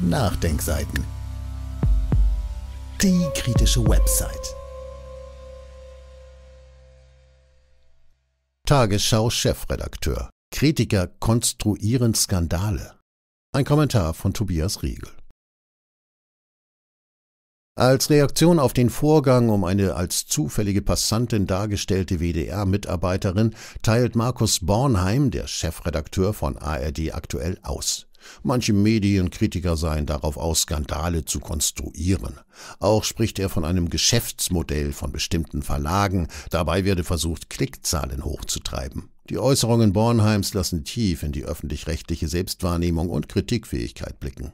Nachdenkseiten. Die kritische Website. Tagesschau-Chefredakteur. Kritiker konstruieren Skandale. Ein Kommentar von Tobias Riegel. Als Reaktion auf den Vorgang um eine als zufällige Passantin dargestellte WDR-Mitarbeiterin teilt Markus Bornheim, der Chefredakteur von ARD aktuell, aus. Manche Medienkritiker seien darauf aus, Skandale zu konstruieren. Auch spricht er von einem Geschäftsmodell von bestimmten Verlagen, dabei werde versucht, Klickzahlen hochzutreiben. Die Äußerungen Bornheims lassen tief in die öffentlich-rechtliche Selbstwahrnehmung und Kritikfähigkeit blicken.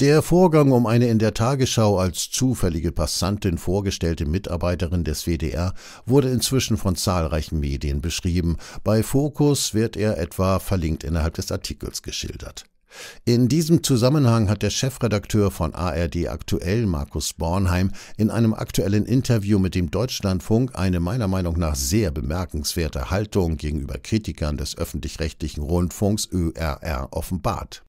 Der Vorgang um eine in der Tagesschau als zufällige Passantin vorgestellte Mitarbeiterin des WDR wurde inzwischen von zahlreichen Medien beschrieben. Bei Focus wird er etwa verlinkt innerhalb des Artikels geschildert. In diesem Zusammenhang hat der Chefredakteur von ARD aktuell, Markus Bornheim, in einem aktuellen Interview mit dem Deutschlandfunk eine meiner Meinung nach sehr bemerkenswerte Haltung gegenüber Kritikern des öffentlich-rechtlichen Rundfunks ÖRR offenbart.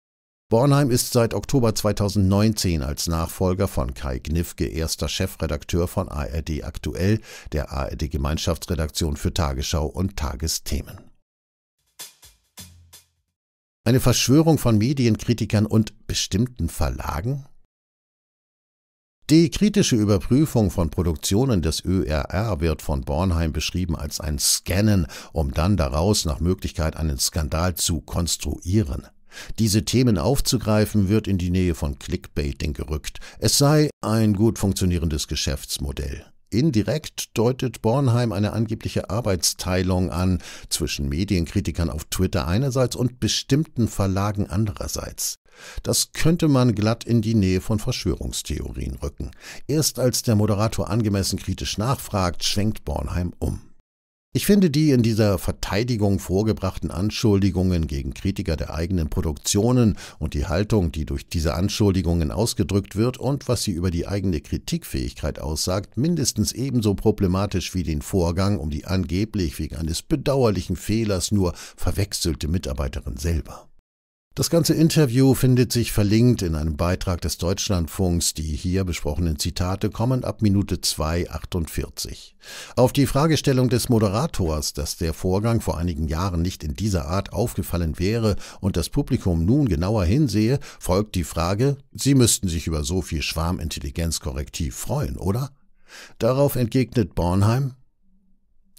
Bornheim ist seit Oktober 2019 als Nachfolger von Kai Gnifke erster Chefredakteur von ARD Aktuell, der ARD Gemeinschaftsredaktion für Tagesschau und Tagesthemen. Eine Verschwörung von Medienkritikern und bestimmten Verlagen? Die kritische Überprüfung von Produktionen des ÖRR wird von Bornheim beschrieben als ein Scannen, um dann daraus nach Möglichkeit einen Skandal zu konstruieren. Diese Themen aufzugreifen, wird in die Nähe von Clickbaiting gerückt. Es sei ein gut funktionierendes Geschäftsmodell. Indirekt deutet Bornheim eine angebliche Arbeitsteilung an zwischen Medienkritikern auf Twitter einerseits und bestimmten Verlagen andererseits. Das könnte man glatt in die Nähe von Verschwörungstheorien rücken. Erst als der Moderator angemessen kritisch nachfragt, schwenkt Bornheim um. Ich finde die in dieser Verteidigung vorgebrachten Anschuldigungen gegen Kritiker der eigenen Produktionen und die Haltung, die durch diese Anschuldigungen ausgedrückt wird und was sie über die eigene Kritikfähigkeit aussagt, mindestens ebenso problematisch wie den Vorgang um die angeblich wegen eines bedauerlichen Fehlers nur verwechselte Mitarbeiterin selber. Das ganze Interview findet sich verlinkt in einem Beitrag des Deutschlandfunks. Die hier besprochenen Zitate kommen ab Minute 2.48. Auf die Fragestellung des Moderators, dass der Vorgang vor einigen Jahren nicht in dieser Art aufgefallen wäre und das Publikum nun genauer hinsehe, folgt die Frage, Sie müssten sich über so viel Schwarmintelligenz korrektiv freuen, oder? Darauf entgegnet Bornheim,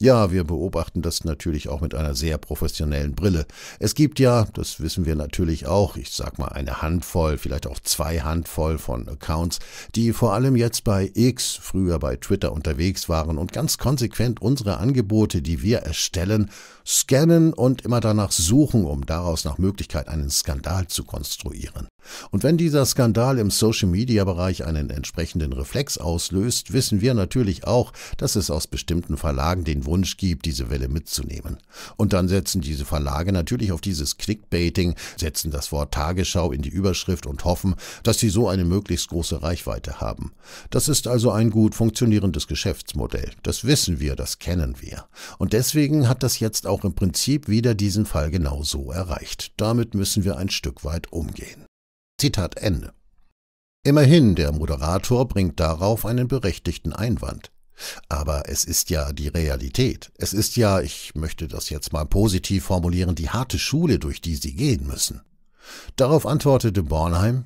ja, wir beobachten das natürlich auch mit einer sehr professionellen Brille. Es gibt ja, das wissen wir natürlich auch, ich sag mal eine Handvoll, vielleicht auch zwei Handvoll von Accounts, die vor allem jetzt bei X, früher bei Twitter unterwegs waren und ganz konsequent unsere Angebote, die wir erstellen, scannen und immer danach suchen, um daraus nach Möglichkeit einen Skandal zu konstruieren. Und wenn dieser Skandal im Social-Media-Bereich einen entsprechenden Reflex auslöst, wissen wir natürlich auch, dass es aus bestimmten Verlagen den Wunsch gibt, diese Welle mitzunehmen. Und dann setzen diese Verlage natürlich auf dieses Clickbaiting, setzen das Wort Tagesschau in die Überschrift und hoffen, dass sie so eine möglichst große Reichweite haben. Das ist also ein gut funktionierendes Geschäftsmodell. Das wissen wir, das kennen wir. Und deswegen hat das jetzt auch im Prinzip wieder diesen Fall genau so erreicht. Damit müssen wir ein Stück weit umgehen. Zitat Ende. Immerhin, der Moderator bringt darauf einen berechtigten Einwand. Aber es ist ja die Realität. Es ist ja, ich möchte das jetzt mal positiv formulieren, die harte Schule, durch die sie gehen müssen. Darauf antwortete Bornheim,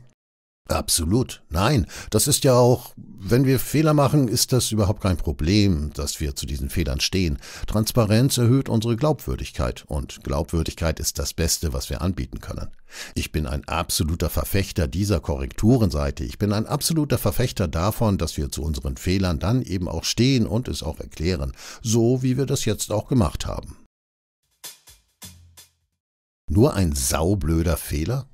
Absolut. Nein, das ist ja auch, wenn wir Fehler machen, ist das überhaupt kein Problem, dass wir zu diesen Fehlern stehen. Transparenz erhöht unsere Glaubwürdigkeit und Glaubwürdigkeit ist das Beste, was wir anbieten können. Ich bin ein absoluter Verfechter dieser Korrekturenseite. Ich bin ein absoluter Verfechter davon, dass wir zu unseren Fehlern dann eben auch stehen und es auch erklären, so wie wir das jetzt auch gemacht haben. Nur ein saublöder Fehler?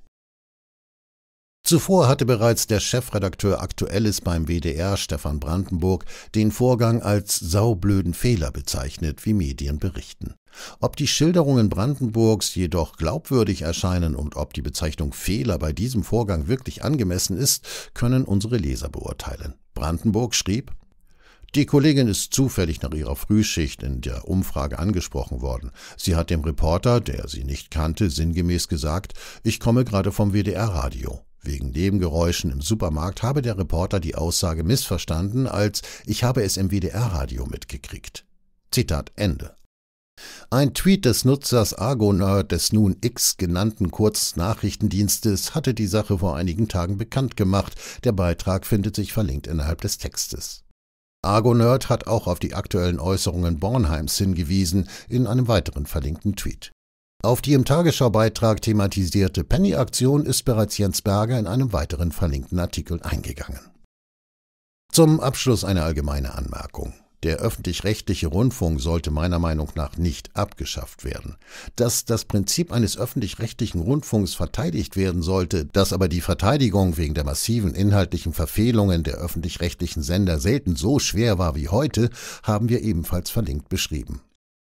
Zuvor hatte bereits der Chefredakteur Aktuelles beim WDR, Stefan Brandenburg, den Vorgang als saublöden Fehler bezeichnet, wie Medien berichten. Ob die Schilderungen Brandenburgs jedoch glaubwürdig erscheinen und ob die Bezeichnung Fehler bei diesem Vorgang wirklich angemessen ist, können unsere Leser beurteilen. Brandenburg schrieb, die Kollegin ist zufällig nach ihrer Frühschicht in der Umfrage angesprochen worden. Sie hat dem Reporter, der sie nicht kannte, sinngemäß gesagt, ich komme gerade vom WDR-Radio. Wegen Nebengeräuschen im Supermarkt habe der Reporter die Aussage missverstanden, als ich habe es im WDR-Radio mitgekriegt. Zitat Ende. Ein Tweet des Nutzers Argonerd des nun X genannten Kurznachrichtendienstes hatte die Sache vor einigen Tagen bekannt gemacht. Der Beitrag findet sich verlinkt innerhalb des Textes. Argonerd hat auch auf die aktuellen Äußerungen Bornheims hingewiesen in einem weiteren verlinkten Tweet. Auf die im Tagesschau-Beitrag thematisierte Penny-Aktion ist bereits Jens Berger in einem weiteren verlinkten Artikel eingegangen. Zum Abschluss eine allgemeine Anmerkung. Der öffentlich-rechtliche Rundfunk sollte meiner Meinung nach nicht abgeschafft werden. Dass das Prinzip eines öffentlich-rechtlichen Rundfunks verteidigt werden sollte, dass aber die Verteidigung wegen der massiven inhaltlichen Verfehlungen der öffentlich-rechtlichen Sender selten so schwer war wie heute, haben wir ebenfalls verlinkt beschrieben.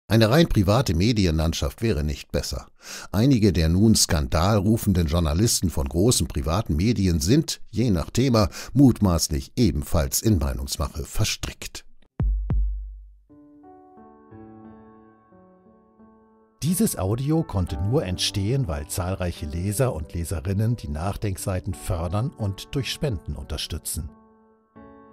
Eine rein private Medienlandschaft wäre nicht besser. Einige der nun skandalrufenden Journalisten von großen privaten Medien sind, je nach Thema, mutmaßlich ebenfalls in Meinungsmache verstrickt. Dieses Audio konnte nur entstehen, weil zahlreiche Leser und Leserinnen die Nachdenkseiten fördern und durch Spenden unterstützen.